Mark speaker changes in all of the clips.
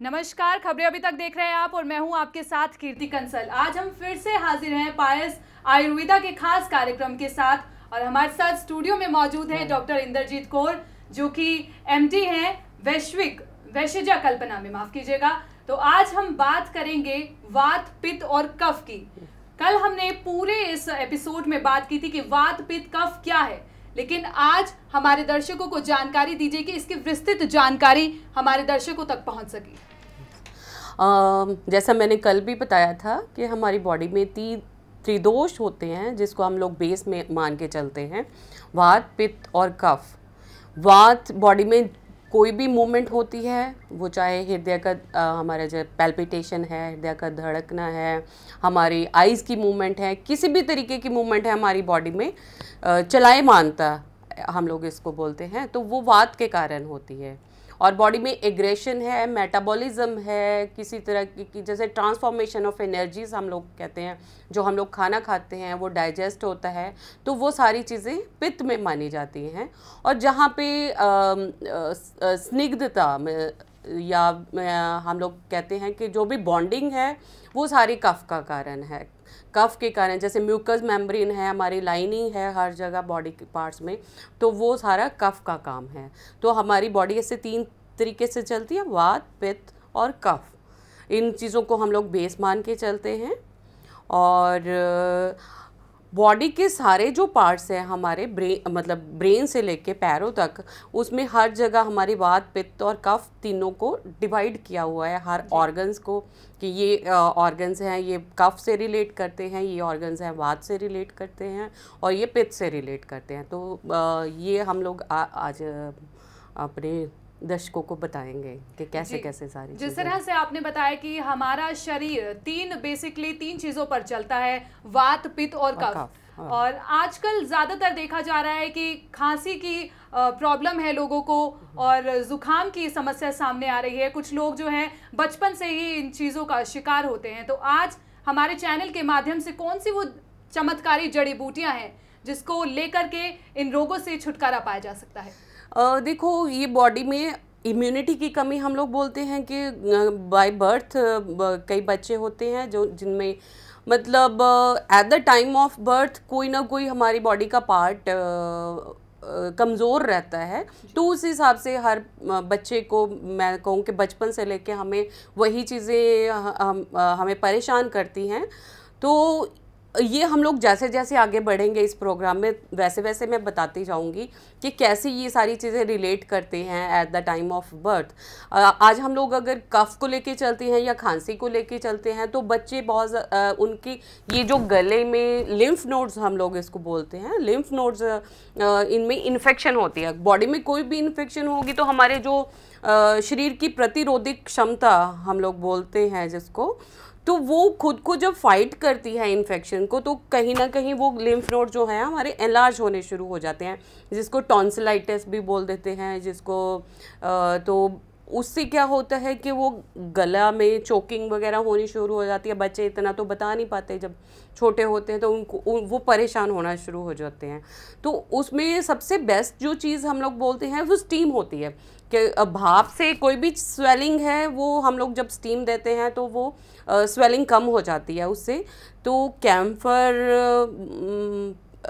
Speaker 1: नमस्कार खबरें अभी तक देख रहे हैं आप और मैं हूं आपके साथ कीर्ति कंसल आज हम फिर से हाजिर हैं पायस आयुर्वेदा के खास कार्यक्रम के साथ और हमारे साथ स्टूडियो में मौजूद हैं डॉक्टर इंद्रजीत कौर जो कि एमडी हैं वैश्विक वैश्यजा कल्पना में माफ कीजिएगा तो आज हम बात करेंगे वात पित्त और कफ की कल हमने पूरे इस एपिसोड में बात की थी कि वात पित्त कफ क्या है लेकिन आज हमारे दर्शकों को जानकारी दीजिए कि इसकी विस्तृत जानकारी हमारे दर्शकों तक पहुंच सके
Speaker 2: जैसा मैंने कल भी बताया था कि हमारी बॉडी में ती त्रिदोष होते हैं जिसको हम लोग बेस में मान के चलते हैं वात पित्त और कफ वात बॉडी में कोई भी मूवमेंट होती है वो चाहे हृदय का आ, हमारा जो पैल्पिटेशन है हृदय का धड़कना है हमारी आइज़ की मूवमेंट है किसी भी तरीके की मूवमेंट है हमारी बॉडी में चलाए मानता हम लोग इसको बोलते हैं तो वो वात के कारण होती है और बॉडी में एग्रेशन है मेटाबॉलिज्म है किसी तरह की जैसे ट्रांसफॉर्मेशन ऑफ एनर्जीज हम लोग कहते हैं जो हम लोग खाना खाते हैं वो डाइजेस्ट होता है तो वो सारी चीज़ें पित्त में मानी जाती हैं और जहाँ पे स्निग्धता या हम लोग कहते हैं कि जो भी बॉन्डिंग है वो सारी कफ का कारण है कफ के कारण जैसे म्यूकस मेम्ब्रेन है हमारी लाइनिंग है हर जगह बॉडी के पार्ट्स में तो वो सारा कफ का काम है तो हमारी बॉडी ऐसे तीन तरीके से चलती है वात पित्त और कफ इन चीज़ों को हम लोग बेस मान के चलते हैं और बॉडी के सारे जो पार्ट्स हैं हमारे ब्रेन मतलब ब्रेन से लेके पैरों तक उसमें हर जगह हमारी वात पित्त और कफ तीनों को डिवाइड किया हुआ है हर ऑर्गन्स को कि ये ऑर्गन्स हैं ये कफ से रिलेट करते हैं ये ऑर्गन्स हैं वात से रिलेट करते हैं और ये पित्त से रिलेट करते हैं तो आ, ये हम लोग आ, आज अपने दर्शकों को बताएंगे कि कैसे कैसे सारी जिस तरह
Speaker 1: से आपने बताया कि हमारा शरीर तीन बेसिकली तीन चीज़ों पर चलता है वात पित्त और कफ, हाँ। और आजकल ज़्यादातर देखा जा रहा है कि खांसी की प्रॉब्लम है लोगों को हम्म। और ज़ुकाम की समस्या सामने आ रही है कुछ लोग जो हैं बचपन से ही इन चीज़ों का शिकार होते हैं तो आज हमारे चैनल के माध्यम से कौन सी वो चमत्कारी जड़ी बूटियां हैं जिसको लेकर के इन रोगों से छुटकारा पाया जा सकता है
Speaker 2: देखो ये बॉडी में इम्यूनिटी की कमी हम लोग बोलते हैं कि बाय बर्थ कई बच्चे होते हैं जो जिनमें मतलब at the time of birth कोई ना कोई हमारी बॉडी का पार्ट कमज़ोर रहता है तो उस हिसाब से हर बच्चे को मैं कहूँ कि बचपन से लेके हमें वही चीज़ें हम, हमें परेशान करती हैं तो ये हम लोग जैसे जैसे आगे बढ़ेंगे इस प्रोग्राम में वैसे वैसे मैं बताती जाऊंगी कि कैसे ये सारी चीज़ें रिलेट करते हैं at the time of birth आज हम लोग अगर कफ को लेके चलते हैं या खांसी को लेके चलते हैं तो बच्चे बहुत आ, उनकी ये जो गले में लिम्फ नोड्स हम लोग इसको बोलते हैं लिम्फ नोड्स इनमें इन्फेक्शन होती है बॉडी में कोई भी इन्फेक्शन होगी तो हमारे जो शरीर की प्रतिरोधिक क्षमता हम लोग बोलते हैं जिसको तो वो खुद को जब फाइट करती है इन्फेक्शन को तो कहीं ना कहीं वो लिम्फ नोड जो है हमारे एलार्ज होने शुरू हो जाते हैं जिसको टॉन्सिलाइटिस भी बोल देते हैं जिसको तो उससे क्या होता है कि वो गला में चोकिंग वगैरह होनी शुरू हो जाती है बच्चे इतना तो बता नहीं पाते जब छोटे होते हैं तो उनको उन, वो परेशान होना शुरू हो जाते हैं तो उसमें सबसे बेस्ट जो चीज़ हम लोग बोलते हैं वो स्टीम होती है कि भाप से कोई भी स्वेलिंग है वो हम लोग जब स्टीम देते हैं तो वो स्वेलिंग कम हो जाती है उससे तो कैम्फर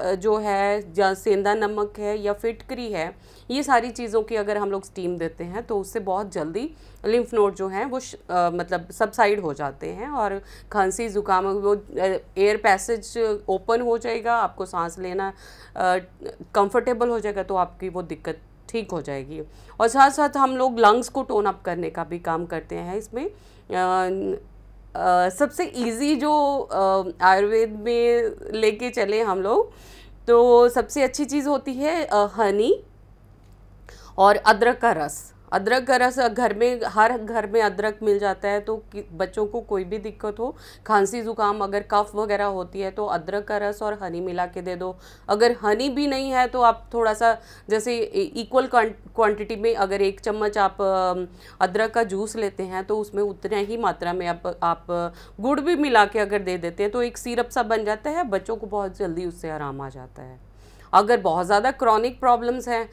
Speaker 2: जो है या सेंधा नमक है या फिटकरी है ये सारी चीज़ों की अगर हम लोग स्टीम देते हैं तो उससे बहुत जल्दी लिम्फ नोड जो हैं वो आ, मतलब सबसाइड हो जाते हैं और खांसी ज़ुकाम वो एयर पैसेज ओपन हो जाएगा आपको सांस लेना कंफर्टेबल हो जाएगा तो आपकी वो दिक्कत ठीक हो जाएगी और साथ साथ हम लोग लंग्स को टोन अप करने का भी काम करते हैं इसमें आ, सबसे इजी जो आयुर्वेद में लेके चले हम लोग तो सबसे अच्छी चीज़ होती है हनी और अदरक का रस अदरक रस घर में हर घर में अदरक मिल जाता है तो बच्चों को कोई भी दिक्कत हो खांसी ज़ुकाम अगर कफ़ वगैरह होती है तो अदरक का रस और हनी मिला के दे दो अगर हनी भी नहीं है तो आप थोड़ा सा जैसे इक्वल क्वांटिटी में अगर एक चम्मच आप अदरक का जूस लेते हैं तो उसमें उतने ही मात्रा में आप आप गुड़ भी मिला के अगर दे देते हैं तो एक सीरप सा बन जाता है बच्चों को बहुत जल्दी उससे आराम आ जाता है अगर बहुत ज़्यादा क्रॉनिक प्रॉब्लम्स हैं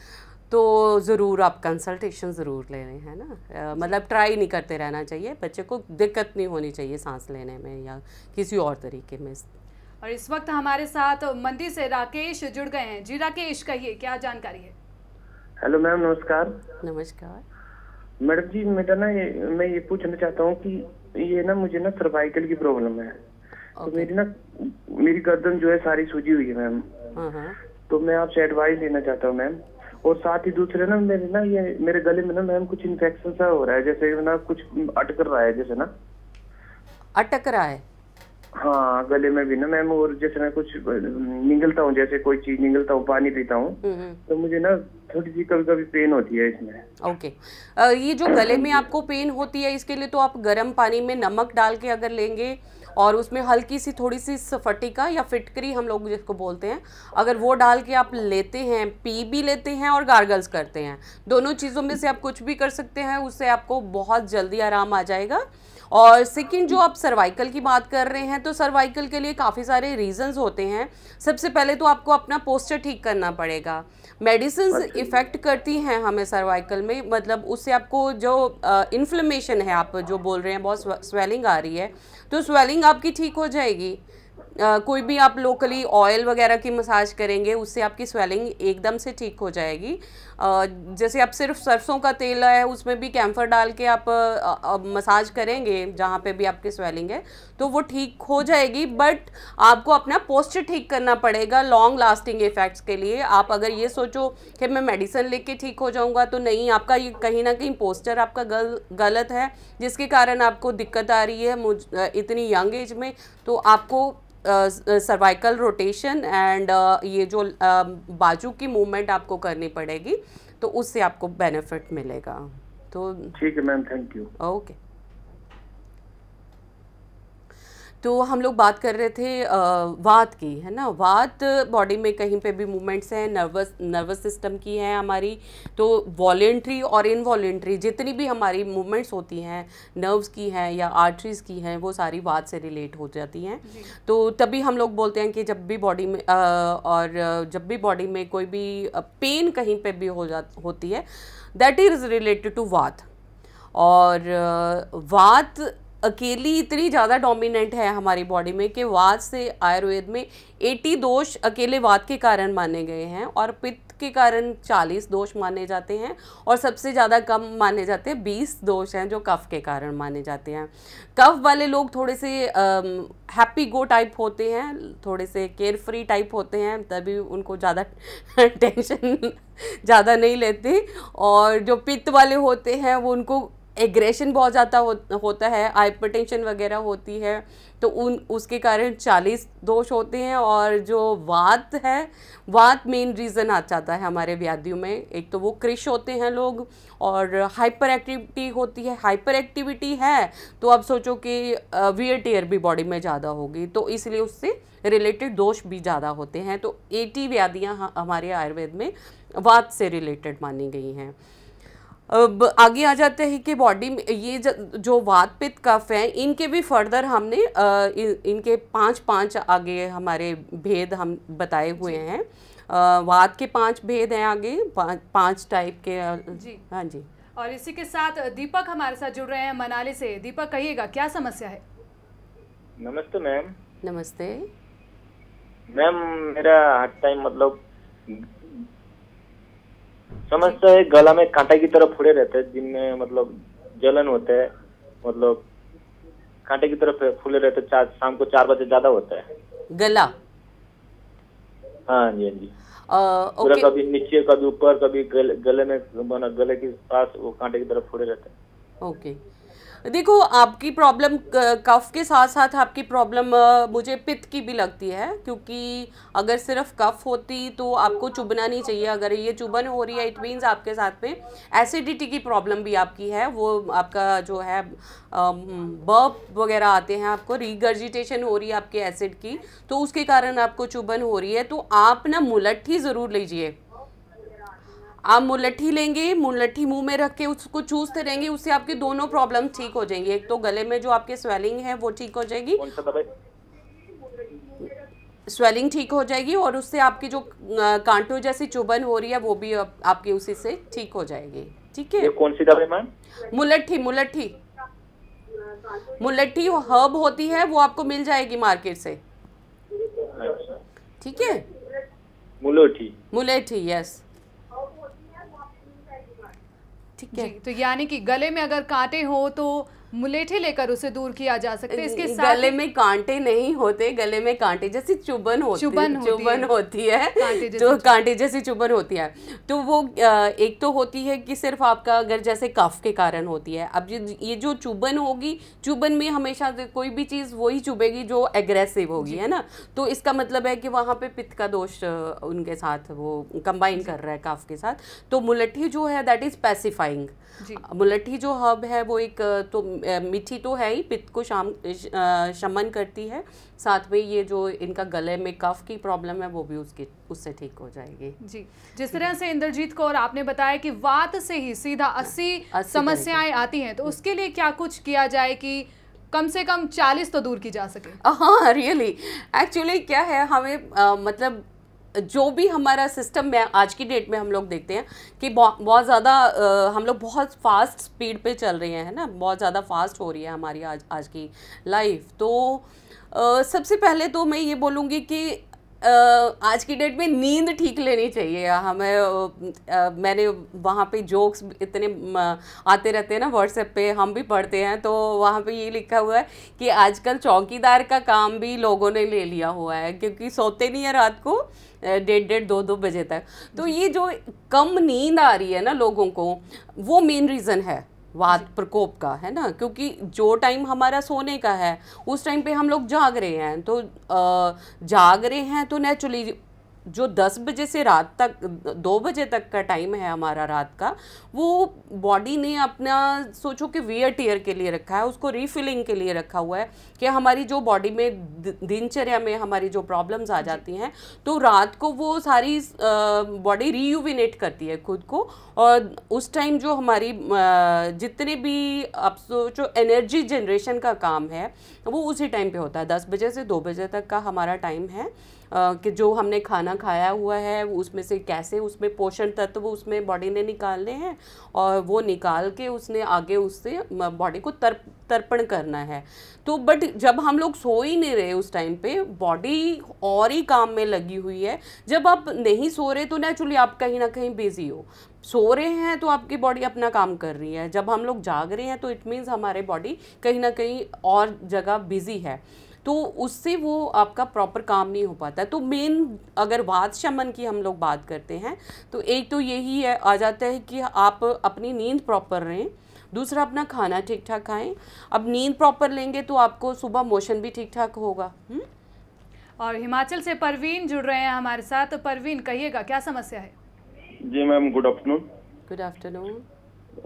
Speaker 2: तो ज़रूर आप कंसल्टेशन ज़रूर ले रहे हैं ना मतलब ट्राई नहीं करते रहना चाहिए बच्चे को दिक्कत नहीं होनी चाहिए सांस लेने में या किसी और तरीके में
Speaker 1: और इस वक्त हमारे साथ मंदी से राकेश जुड़ गए हैं जी राकेश कहिए क्या जानकारी है
Speaker 2: हेलो मैम नमस्कार नमस्कार मैडम जी मेरा ना ये मैं ये पूछना चाहता हूँ कि ये ना मुझे ना सर्वाइकल की प्रॉब्लम है तो okay. तो मेरी ना मेरी गर्दन जो है सारी सूजी हुई है मैम हाँ, हाँ। तो मैं आपसे एडवाइस लेना चाहता हूँ मैम और साथ ही दूसरे ना मेरे ना ये मेरे गले में ना मैम कुछ इन्फेक्शन सा हो रहा है जैसे ना कुछ अटक रहा है जैसे ना अटक रहा है हाँ गले में भी ना मैम और जैसे मैं कुछ निगलता हूँ जैसे कोई चीज निगलता हूँ पानी पीता हूँ हम्म, हम्म। तो मुझे ना थोड़ी सी कभी कभी पेन होती है इसमें ओके आ, ये जो गले में आपको पेन होती है इसके लिए तो आप गर्म पानी में नमक डाल के अगर लेंगे और उसमें हल्की सी थोड़ी सी फटिका या फिटकरी हम लोग जिसको बोलते हैं अगर वो डाल के आप लेते हैं पी भी लेते हैं और गार्गल्स करते हैं दोनों चीज़ों में से आप कुछ भी कर सकते हैं उससे आपको बहुत जल्दी आराम आ जाएगा और सेकंड जो आप सर्वाइकल की बात कर रहे हैं तो सर्वाइकल के लिए काफ़ी सारे रीजंस होते हैं सबसे पहले तो आपको अपना पोस्टर ठीक करना पड़ेगा मेडिसिन इफ़ेक्ट करती हैं हमें सर्वाइकल में मतलब उससे आपको जो इन्फ्लेमेशन है आप जो बोल रहे हैं बहुत स्वेलिंग आ रही है तो स्वेलिंग आपकी ठीक हो जाएगी कोई भी आप लोकली ऑयल वगैरह की मसाज करेंगे उससे आपकी स्वेलिंग एकदम से ठीक हो जाएगी जैसे आप सिर्फ सरसों का तेल है उसमें भी कैम्फर डाल के आप मसाज करेंगे जहाँ पे भी आपकी स्वेलिंग है तो वो ठीक हो जाएगी बट आपको अपना पोस्टर ठीक करना पड़ेगा लॉन्ग लास्टिंग इफ़ेक्ट्स के लिए आप अगर ये सोचो कि मैं मेडिसिन लेके ठीक हो जाऊँगा तो नहीं आपका ये कहीं ना कहीं पोस्टर आपका गल गलत है जिसके कारण आपको दिक्कत आ रही है मुझ इतनी यंग एज में तो आपको सर्वाइकल रोटेशन एंड ये जो बाजू की मूवमेंट आपको करनी पड़ेगी तो उससे आपको बेनिफिट मिलेगा तो ठीक है मैम थैंक यू ओके तो हम लोग बात कर रहे थे वात की है ना वात बॉडी में कहीं पे भी मूवमेंट्स हैं नर्वस नर्वस सिस्टम की है हमारी तो वॉलेंट्री और इनवॉलेंट्री जितनी भी हमारी मूवमेंट्स होती हैं नर्व्स की हैं या आर्टरीज़ की हैं वो सारी वात से रिलेट हो जाती हैं तो तभी हम लोग बोलते हैं कि जब भी बॉडी में आ, और जब भी बॉडी में कोई भी पेन कहीं पर भी हो जा होती है दैट इज़ रिलेटेड टू वात और वात अकेली इतनी ज़्यादा डोमिनेंट है हमारी बॉडी में कि वात से आयुर्वेद में 80 दोष अकेले वात के कारण माने गए हैं और पित्त के कारण 40 दोष माने जाते हैं और सबसे ज़्यादा कम माने जाते हैं 20 दोष हैं जो कफ के कारण माने जाते हैं कफ वाले लोग थोड़े से हैप्पी गो टाइप होते हैं थोड़े से केयर फ्री टाइप होते हैं तभी उनको ज़्यादा टेंशन ज़्यादा नहीं लेते और जो पित्त वाले होते हैं वो उनको एग्रेशन बहुत ज़्यादा हो, होता है हाइपरटेंशन वगैरह होती है तो उन उसके कारण चालीस दोष होते हैं और जो वात है वात मेन रीज़न आ जाता है हमारे व्याधियों में एक तो वो क्रिश होते हैं लोग और हाइपर एक्टिविटी होती है हाइपर एक्टिविटी है तो अब सोचो कि वियर टेयर भी बॉडी में ज़्यादा होगी तो इसलिए उससे रिलेटेड दोष भी ज़्यादा होते हैं तो एटी व्याधियाँ हमारे आयुर्वेद में वात से रिलेटेड मानी गई हैं आगे आ जाते हैं कि बॉडी में ये जो वात पित्त कफ हैं इनके भी फर्दर हमने इनके पांच पांच आगे हमारे भेद हम बताए हुए हैं वात के पांच भेद हैं आगे पांच टाइप के जी हाँ जी
Speaker 1: और इसी के साथ दीपक हमारे साथ जुड़ रहे हैं मनाली से दीपक कहिएगा क्या समस्या है
Speaker 2: नमस्ते मैम नमस्ते मैम मेरा हर टाइम मतलब
Speaker 1: समस्या है गला में कांटा की तरह फुड़े रहते हैं जिनमें मतलब जलन होते है मतलब कांटे की तरह फूले रहते चार शाम को चार बजे ज्यादा होता है
Speaker 2: गला हाँ जी हाँ जी पूरा कभी
Speaker 1: नीचे कभी ऊपर कभी गले, गले में गले के पास वो कांटे की तरफ फूले रहते
Speaker 2: हैं ओके देखो आपकी प्रॉब्लम कफ़ के साथ साथ आपकी प्रॉब्लम मुझे पित्त की भी लगती है क्योंकि अगर सिर्फ कफ़ होती तो आपको चुभना नहीं चाहिए अगर ये चुभन हो रही है इट मीन्स आपके साथ में एसिडिटी की प्रॉब्लम भी आपकी है वो आपका जो है बर्प वगैरह आते हैं आपको रिगर्जिटेशन हो रही है आपके एसिड की तो उसके कारण आपको चुभन हो रही है तो आप ना मुलट्ठी ज़रूर लीजिए आप मुलट्ठी लेंगे मुलट्ठी मुंह में रख के उसको चूसते रहेंगे उससे आपकी दोनों प्रॉब्लम ठीक हो जाएंगी एक तो गले में जो आपके स्वेलिंग है वो ठीक हो जाएगी स्वेलिंग ठीक हो जाएगी और उससे आपकी जो कांटों जैसी चुभन हो रही है वो भी आपकी उसी से ठीक हो जाएगी ठीक है कौन सी दवाई मैम मुलट्ठी मुलट्ठी मुलट्ठी हर्ब होती है वो आपको मिल जाएगी मार्केट से अच्छा। ठीक है मुलट्ठी मुलट्ठी यस
Speaker 1: ठीक है तो यानी कि गले में अगर कांटे हो तो मुलेठे लेकर उसे दूर किया जा सकता है इसके साथ गले में
Speaker 2: कांटे नहीं होते गले में कांटे जैसी चुबन होती चुबन होती चुबन होती है, होती है जो कांटे जैसी चुबन होती है तो वो एक तो होती है कि सिर्फ आपका अगर जैसे कफ के कारण होती है अब ये जो चुबन होगी चुबन में हमेशा कोई भी चीज़ वही चुभेगी जो एग्रेसिव होगी है ना तो इसका मतलब है कि वहाँ पे पित्त का दोष उनके साथ वो कंबाइन कर रहा है काफ के साथ तो मुलट्ठी जो है दैट इज़ पैसिफाइंग मुलट्ठी जो हब है वो एक तो मीठी तो है ही पित्त को शाम शमन करती है साथ में ये जो इनका गले में कफ की प्रॉब्लम है वो भी उसकी उससे ठीक हो जाएगी जी जिस
Speaker 1: तरह से इंद्रजीत कौर आपने बताया कि वात से ही सीधा अस्सी समस्याएं आती हैं तो उसके लिए क्या कुछ किया जाए कि कम से कम चालीस तो दूर की जा सके
Speaker 2: हाँ रियली एक्चुअली क्या है हमें आ, मतलब जो भी हमारा सिस्टम में आज की डेट में हम लोग देखते हैं कि बहुत ज़्यादा हम लोग बहुत फास्ट स्पीड पे चल रहे हैं ना बहुत ज़्यादा फास्ट हो रही है हमारी आज आज की लाइफ तो आ, सबसे पहले तो मैं ये बोलूँगी कि आज की डेट में नींद ठीक लेनी चाहिए हमें मैंने वहाँ पे जोक्स इतने आते रहते हैं ना व्हाट्सएप पे हम भी पढ़ते हैं तो वहाँ पे ये लिखा हुआ है कि आजकल चौकीदार का काम भी लोगों ने ले लिया हुआ है क्योंकि सोते नहीं है रात को डेढ़ डेढ़ दो दो बजे तक तो ये जो कम नींद आ रही है ना लोगों को वो मेन रीज़न है वाद प्रकोप का है ना क्योंकि जो टाइम हमारा सोने का है उस टाइम पे हम लोग जाग रहे हैं तो जाग रहे हैं तो नेचुरली जो 10 बजे से रात तक दो बजे तक का टाइम है हमारा रात का वो बॉडी ने अपना सोचो कि वियर टीयर के लिए रखा है उसको रीफिलिंग के लिए रखा हुआ है कि हमारी जो बॉडी में दिनचर्या में हमारी जो प्रॉब्लम्स आ जाती हैं तो रात को वो सारी बॉडी रीयूविनेट करती है खुद को और उस टाइम जो हमारी जितने भी आप सोचो एनर्जी जनरेशन का काम है वो उसी टाइम पर होता है दस बजे से दो बजे तक का हमारा टाइम है कि जो हमने खाना खाया हुआ है उसमें से कैसे उसमें पोषण तत्व उसमें बॉडी ने निकालने हैं और वो निकाल के उसने आगे उससे बॉडी को तर्प तर्पण करना है तो बट जब हम लोग सो ही नहीं रहे उस टाइम पे बॉडी और ही काम में लगी हुई है जब आप नहीं सो रहे तो नेचुरली आप कहीं ना कहीं बिजी हो सो रहे हैं तो आपकी बॉडी अपना काम कर रही है जब हम लोग जाग रहे हैं तो इट मीन्स हमारे बॉडी कहीं ना कहीं और जगह बिजी है तो उससे वो आपका प्रॉपर काम नहीं हो पाता तो मेन अगर वाद शमन की हम लोग बात करते हैं तो एक तो यही है आ जाता है कि आप अपनी नींद प्रॉपर रहें दूसरा अपना खाना ठीक ठाक खाएं अब नींद प्रॉपर लेंगे तो आपको सुबह मोशन भी ठीक ठाक होगा
Speaker 1: और हिमाचल से परवीन जुड़ रहे हैं हमारे साथ तो परवीन कहिएगा क्या समस्या है जी ma'am good afternoon
Speaker 2: good afternoon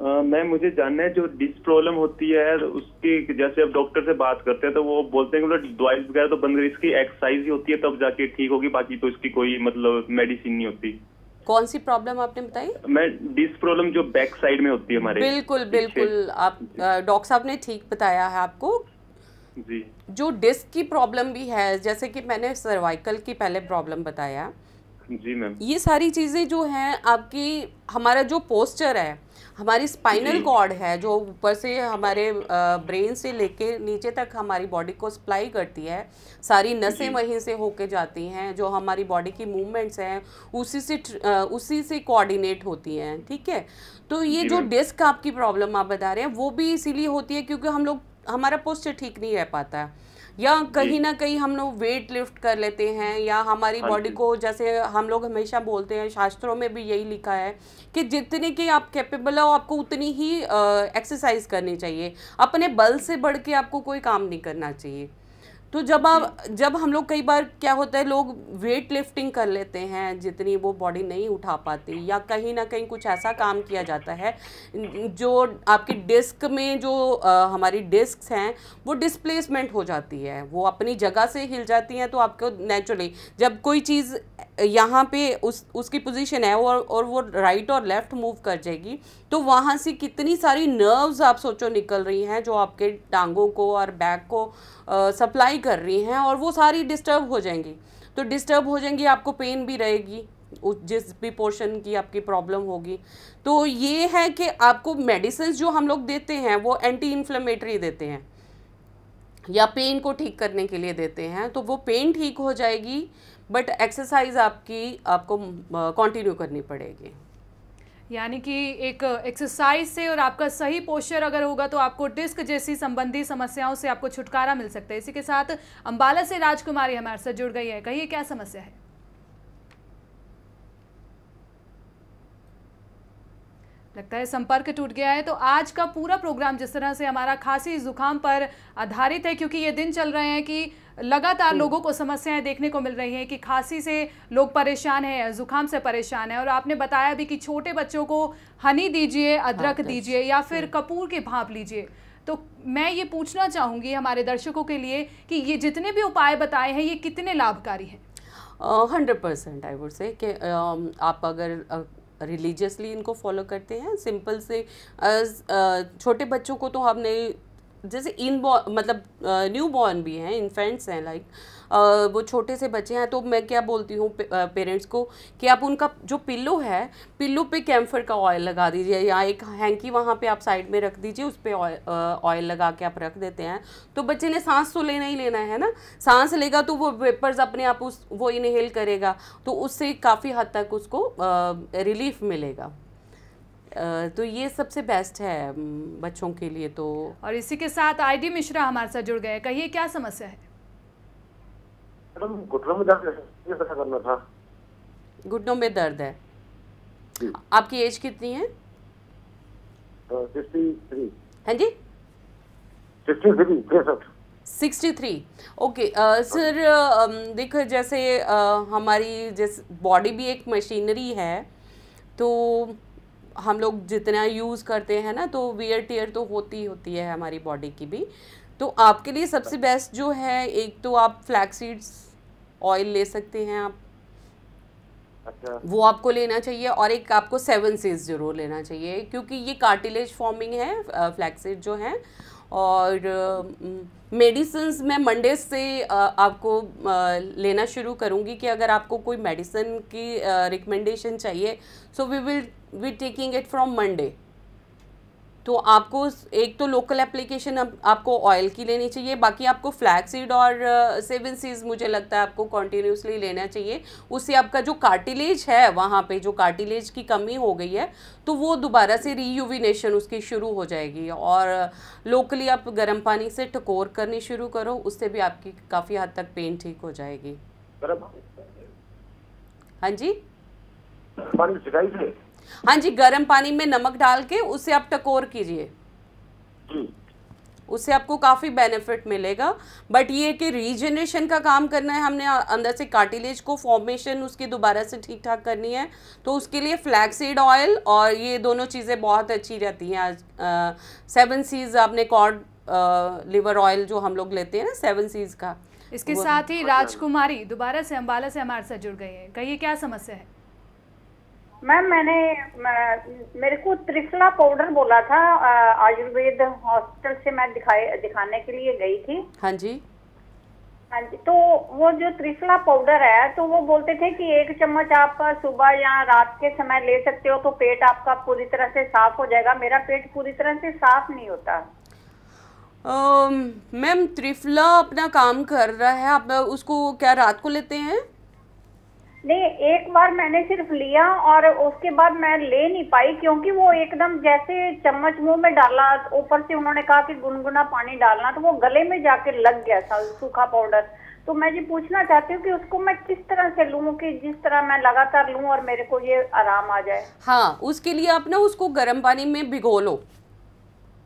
Speaker 1: मैं मुझे जानना है जो डिस्क प्रॉब्लम होती है उसकी जैसे अब डॉक्टर से बात करते हैं तो वो बोलते हैं कि दवाई मतलब वगैरह तो बंद इसकी एक्सरसाइज ही होती है तब जाके ठीक होगी बाकी तो इसकी कोई मतलब मेडिसिन नहीं होती
Speaker 2: कौन सी प्रॉब्लम आपने बताई
Speaker 1: मैं डिस्क प्रॉब्लम जो बैक साइड में होती है हमारे बिल्कुल
Speaker 2: बिल्कुल आप डॉक्टर साहब ने ठीक बताया है आपको जी जो डिस्क की प्रॉब्लम भी है जैसे कि मैंने सर्वाइकल की पहले प्रॉब्लम बताया जी मैम ये सारी चीज़ें जो हैं आपकी हमारा जो पोस्चर है हमारी स्पाइनल कॉर्ड है जो ऊपर से हमारे ब्रेन से लेके नीचे तक हमारी बॉडी को सप्लाई करती है सारी नसें वहीं से होके जाती हैं जो हमारी बॉडी की मूवमेंट्स हैं उसी से उसी से कोऑर्डिनेट होती हैं ठीक है तो ये जो डिस्क आपकी प्रॉब्लम आप बता रहे हैं वो भी इसीलिए होती है क्योंकि हम लोग हमारा पोस्चर ठीक नहीं रह पाता है या कहीं ना कहीं हम लोग वेट लिफ्ट कर लेते हैं या हमारी बॉडी हाँ को जैसे हम लोग हमेशा बोलते हैं शास्त्रों में भी यही लिखा है कि जितने की आप कैपेबल हो आपको उतनी ही एक्सरसाइज करनी चाहिए अपने बल से बढ़ के आपको कोई काम नहीं करना चाहिए तो जब आप जब हम लोग कई बार क्या होता है लोग वेट लिफ्टिंग कर लेते हैं जितनी वो बॉडी नहीं उठा पाती या कहीं ना कहीं कुछ ऐसा काम किया जाता है जो आपकी डिस्क में जो आ, हमारी डिस्क हैं वो डिस्प्लेसमेंट हो जाती है वो अपनी जगह से हिल जाती हैं तो आपको नेचुरली जब कोई चीज़ यहाँ पे उस उसकी पोजीशन है और और वो राइट और लेफ़्ट मूव कर जाएगी तो वहाँ से कितनी सारी नर्व्स आप सोचो निकल रही हैं जो आपके टांगों को और बैक को सप्लाई कर रही हैं और वो सारी डिस्टर्ब हो जाएंगी तो डिस्टर्ब हो जाएंगी आपको पेन भी रहेगी जिस भी पोर्शन की आपकी प्रॉब्लम होगी तो ये है कि आपको मेडिसिन जो हम लोग देते हैं वो एंटी इन्फ्लेमेटरी देते हैं या पेन को ठीक करने के लिए देते हैं तो वो पेन ठीक हो जाएगी बट एक्सरसाइज आपकी आपको कंटिन्यू करनी पड़ेगी
Speaker 1: यानी कि एक एक्सरसाइज से और आपका सही पोस्चर अगर होगा तो आपको डिस्क जैसी संबंधी समस्याओं से आपको छुटकारा मिल सकता है इसी के साथ अम्बाला से राजकुमारी हमारे साथ जुड़ गई है कहिए क्या समस्या है लगता है संपर्क टूट गया है तो आज का पूरा प्रोग्राम जिस तरह से हमारा खांसी जुकाम पर आधारित है क्योंकि ये दिन चल रहे हैं कि लगातार लोगों को समस्याएं देखने को मिल रही हैं कि खांसी से लोग परेशान हैं जुकाम से परेशान हैं और आपने बताया भी कि छोटे बच्चों को हनी दीजिए अदरक हाँ, दीजिए या फिर कपूर के भाप लीजिए तो मैं ये पूछना चाहूँगी हमारे दर्शकों के लिए कि ये जितने भी उपाय बताए हैं ये कितने लाभकारी हैं
Speaker 2: hundred percent I would say कि आप अगर रिलीजियसली इनको फॉलो करते हैं सिंपल से uh, छोटे बच्चों को तो हमने जैसे इन मतलब न्यू uh, बॉर्न भी हैं इन्फेंट्स हैं लाइक वो छोटे से बच्चे हैं तो मैं क्या बोलती हूँ पेरेंट्स को कि आप उनका जो पिल्लो है पिल्लो पे कैम्फर का ऑयल लगा दीजिए या एक हैंकी वहाँ पे आप साइड में रख दीजिए उस पर ऑयल लगा के आप रख देते हैं तो बच्चे ने सांस तो लेना ही लेना है ना सांस लेगा तो वो वेपर्स अपने आप उस वो इनहेल करेगा तो उससे काफ़ी हद तक उसको रिलीफ मिलेगा तो ये सबसे बेस्ट है बच्चों के लिए तो
Speaker 1: और इसी के साथ आईडी मिश्रा हमारे साथ जुड़ गए कहिए क्या समस्या है
Speaker 2: घुटनों में दर्द है आपकी एज कितनी है हाँ जी सिक्सटी थ्री ओके सर देखो जैसे uh, हमारी जैसे बॉडी भी एक मशीनरी है तो हम लोग जितना यूज़ करते हैं ना तो वियर टेयर तो होती होती है हमारी बॉडी की भी तो आपके लिए सबसे बेस्ट हाँ। जो है एक तो आप फ्लैक्सीड्स ऑयल ले सकते हैं आप अच्छा वो आपको लेना चाहिए और एक आपको सेवन सीज जरूर लेना चाहिए क्योंकि ये कार्टिलेज फॉर्मिंग है फ्लैक्सीड जो है और मेडिसिन मैं मंडे से आपको लेना शुरू करूँगी कि अगर आपको कोई मेडिसिन की रिकमेंडेशन चाहिए so we will we taking it from Monday तो आपको एक तो लोकल एप्लीकेशन आप, आपको ऑयल की लेनी चाहिए बाकी आपको फ्लैग सीड और सेवन सीज मुझे लगता है आपको कॉन्टीन्यूसली लेना चाहिए उससे आपका जो कार्टिलेज है वहाँ पे जो कार्टिलेज की कमी हो गई है तो वो दोबारा से रीयूविनेशन उसकी शुरू हो जाएगी और लोकली आप गर्म पानी से टकोर करनी शुरू करो उससे भी आपकी काफ़ी हद तक पेन ठीक हो जाएगी हाँ जी पानी हाँ जी गर्म पानी में नमक डाल के उसे आप टकोर कीजिए हम्म। उससे आपको काफ़ी बेनिफिट मिलेगा बट ये कि रीजनरेशन का काम करना है हमने अंदर से कार्टिलेज को फॉर्मेशन उसकी दोबारा से ठीक ठाक करनी है तो उसके लिए फ्लैक्सीड ऑयल और ये दोनों चीज़ें बहुत अच्छी रहती हैं आज सेवन सीज आपने कॉर्ड लिवर ऑयल जो हम लोग लेते हैं ना सेवन सीज का इसके साथ ही
Speaker 1: राजकुमारी दोबारा से अम्बाला से हमारे साथ जुड़ गई है कहिए क्या समस्या है
Speaker 2: मैम मैंने मेरे को त्रिफला पाउडर बोला था आयुर्वेद हॉस्पिटल से मैं दिखाए दिखाने के लिए गई थी हाँ जी हाँ जी तो वो जो त्रिफला पाउडर है तो वो बोलते थे कि एक चम्मच आप सुबह या रात के समय ले सकते हो तो पेट आपका पूरी तरह से साफ हो जाएगा मेरा पेट पूरी तरह से साफ नहीं होता मैम त्रिफला अपना काम कर रहा है आप उसको क्या रात को लेते हैं नहीं एक बार मैंने सिर्फ लिया और उसके बाद मैं ले नहीं पाई क्योंकि वो एकदम जैसे चम्मच मुंह में डाला ऊपर से उन्होंने कहा कि गुनगुना पानी डालना तो वो गले में जाके लग गया था सूखा पाउडर तो मैं जी पूछना चाहती हूँ कि उसको मैं किस तरह से लू कि जिस तरह मैं लगातार लू और मेरे को ये आराम आ जाए हाँ उसके लिए आप ना उसको गर्म पानी में भिगो लो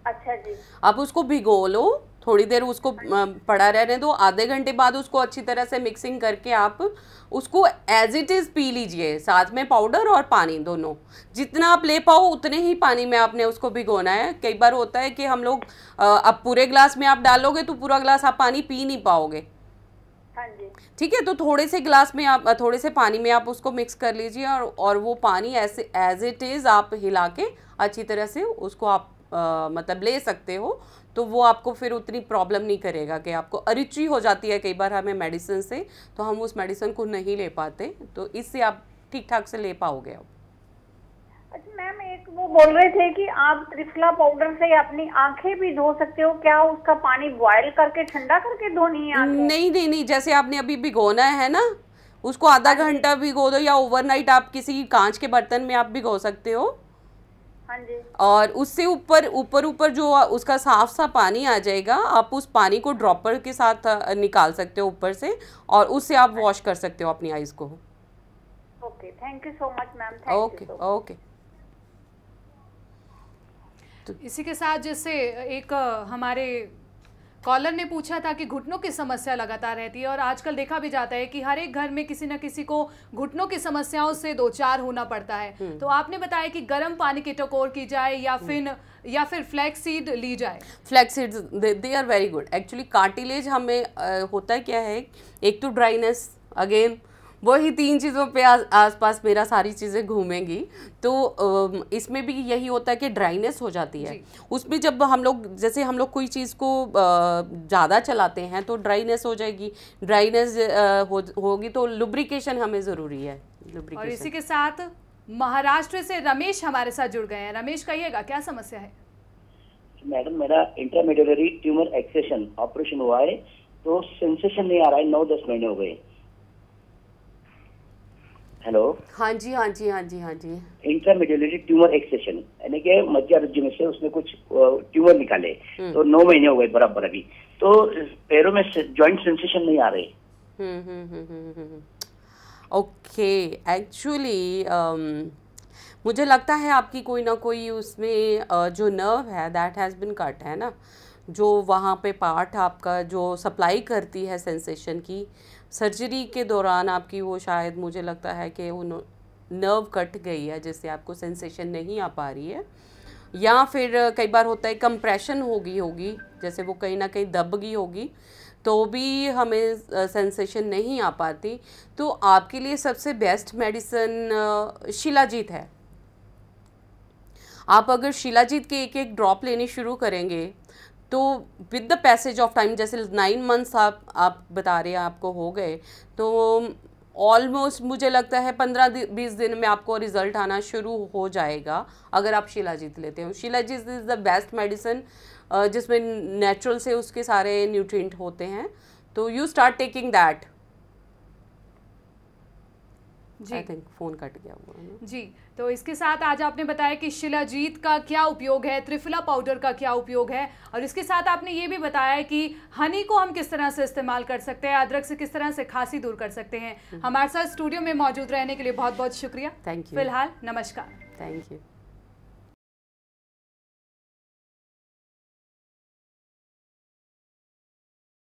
Speaker 2: अच्छा जी आप उसको भिगो लो थोड़ी देर उसको पड़ा रहने दो आधे घंटे बाद उसको अच्छी तरह से मिक्सिंग करके आप उसको एज इट इज़ पी लीजिए साथ में पाउडर और पानी दोनों जितना आप ले पाओ उतने ही पानी में आपने उसको भिगोना है कई बार होता है कि हम लोग अब पूरे ग्लास में आप डालोगे तो पूरा ग्लास आप पानी पी नहीं पाओगे हाँ ठीक है तो थोड़े से ग्लास में आप थोड़े से पानी में आप उसको मिक्स कर लीजिए और और वो पानी ऐसे एज इट इज़ आप हिला के अच्छी तरह से उसको आप आ, मतलब ले सकते हो तो वो आपको फिर उतनी प्रॉब्लम नहीं करेगा कि आपको अरुचि हो जाती है कई बार हमें मेडिसिन से तो हम उस मेडिसिन को नहीं ले पाते तो इससे आप ठीक ठाक से ले पाओगे आप अच्छा मैम एक वो बोल रहे थे कि आप त्रिफला पाउडर से अपनी आंखें भी धो सकते हो क्या उसका पानी बॉयल करके ठंडा करके धोनी है नहीं नहीं नहीं जैसे आपने अभी भिगोना है ना उसको आधा अच्छा। घंटा भिगो दो या ओवरनाइट आप किसी कांच के बर्तन में आप भिगो सकते हो हाँ और उससे ऊपर ऊपर ऊपर जो उसका साफ सा पानी आ जाएगा आप उस पानी को ड्रॉपर के साथ निकाल सकते हो ऊपर से और उससे आप हाँ। वॉश कर सकते हो अपनी आईज को okay thank you so much ma'am okay okay
Speaker 1: तो इसी के साथ जैसे एक हमारे कॉलर ने पूछा था कि घुटनों की समस्या लगातार रहती है और आजकल देखा भी जाता है कि हर एक घर में किसी न किसी को घुटनों की समस्याओं से दो चार होना पड़ता है हम्म। तो
Speaker 2: आपने बताया कि गर्म पानी की टकोर की जाए या हम्म। फिर या फिर फ्लैक्स सीड ली जाए flax seed they are very good actually cartilage हमें होता होता क्या है एक तो ड्राइनेस अगेन वही तीन चीज़ों पे आ, आसपास मेरा सारी चीज़ें घूमेंगी तो इसमें भी यही होता है कि ड्राइनेस हो जाती है उसमें जब हम लोग जैसे हम लोग कोई चीज़ को ज़्यादा चलाते हैं तो ड्राइनेस हो जाएगी ड्राइनेस हो, होगी तो लुब्रिकेशन हमें ज़रूरी है और इसी के
Speaker 1: साथ महाराष्ट्र से रमेश हमारे साथ जुड़ गए हैं रमेश कहिएगा क्या समस्या है
Speaker 2: मैडम मेरा इंटरमीडियरी ट्यूमर एक्सेशन ऑपरेशन हुआ है तो सेंसेशन नहीं आ रहा है नौ दस महीने हो गए हेलो हाँ जी हाँ जी हाँ जी हाँ जी इंटरमीडियोलिटी ट्यूमर एक्सेशन यानी कि मध्य रज्जु में से उसने कुछ ट्यूमर निकाले हम्म। तो नौ महीने हो गए बराबर अभी तो पैरों में ज्वाइंट सेंसेशन नहीं आ रहे okay hmm, actually hmm, um, मुझे लगता है आपकी कोई ना कोई उसमें जो नर्व है दैट हैज़ बिन कट है ना जो वहाँ पे पार्ट आपका जो सप्लाई करती है सेंसेशन की सर्जरी के दौरान आपकी वो शायद मुझे लगता है कि वो नर्व कट गई है जिससे आपको सेंसेशन नहीं आ पा रही है या फिर कई बार होता है कंप्रेशन हो गई होगी जैसे वो कहीं ना कहीं दब गई होगी तो भी हमें सेंसेशन नहीं आ पाती तो आपके लिए सबसे बेस्ट मेडिसन शिलाजीत है आप अगर शिलाजीत के एक एक ड्रॉप लेने शुरू करेंगे तो with the passage of time जैसे नाइन मंथ्स आप आप बता रहे हैं आपको हो गए तो ऑलमोस्ट मुझे लगता है पंद्रह दि, बीस दिन में आपको रिजल्ट आना शुरू हो जाएगा अगर आप शिलाजीत लेते हो shilajit is the best medicine जिसमें नेचुरल से उसके सारे न्यूट्रिएंट होते हैं तो you start taking that I think phone cut गया हुआ जी तो
Speaker 1: इसके साथ आज आपने बताया कि शिलाजीत का क्या उपयोग है त्रिफला पाउडर का क्या उपयोग है और इसके साथ आपने ये भी बताया कि हनी को हम किस तरह से इस्तेमाल कर सकते हैं अदरक से किस तरह से खांसी दूर कर सकते हैं हम्म। हमारे साथ स्टूडियो में मौजूद रहने के लिए बहुत बहुत शुक्रिया थैंक यू फिलहाल नमस्कार
Speaker 2: थैंक यू